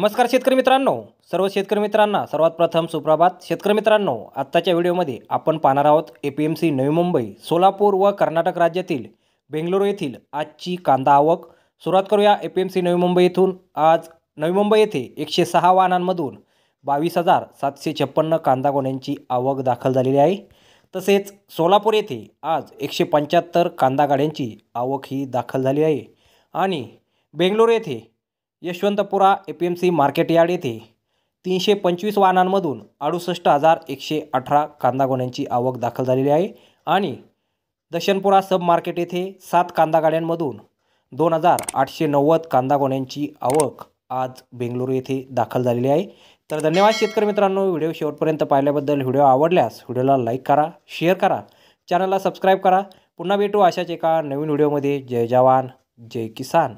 नमस्कार शेतकरी मित्रांनो सर्व शेतकरी मित्रांना सर्वात प्रथम सुप्रभात शेतकरी मित्रांनो आत्ताच्या व्हिडिओमध्ये आपण पाहणार आहोत ए पी एम सी नवी मुंबई सोलापूर व कर्नाटक राज्यातील बेंगलुरू येथील आजची कांदा आवक सुरुवात करूया ए पी एम सी नवी मुंबई येथून आज नवी मुंबई येथे एकशे सहा वाहनांमधून बावीस हजार सातशे छप्पन्न कांदा गोण्यांची आवक दाखल झालेली आहे तसेच सोलापूर येथे आज एकशे पंच्याहत्तर कांदा गाड्यांची आवक ही दाखल झाली आहे आणि बेंगलोर येथे Yeshwantpura A P M C market yard येथे तीनशे पंचवीस वाहनांमधून अडुसष्ट हजार एकशे अठरा गोण्यांची आवक दाखल झालेली आहे आणि दशनपुरा सब मार्केट येथे सात कांदा गाड्यांमधून दोन हजार आठशे नव्वद गोण्यांची आवक आज बेंगलुरू येथे दाखल झालेली आहे तर धन्यवाद शेतकरी मित्रांनो व्हिडिओ शेवटपर्यंत पाहिल्याबद्दल व्हिडिओ आवडल्यास व्हिडिओला लाईक करा शेअर करा चॅनलला सबस्क्राईब करा पुन्हा भेटू अशाच एका नवीन व्हिडिओमध्ये जय जवान जय किसान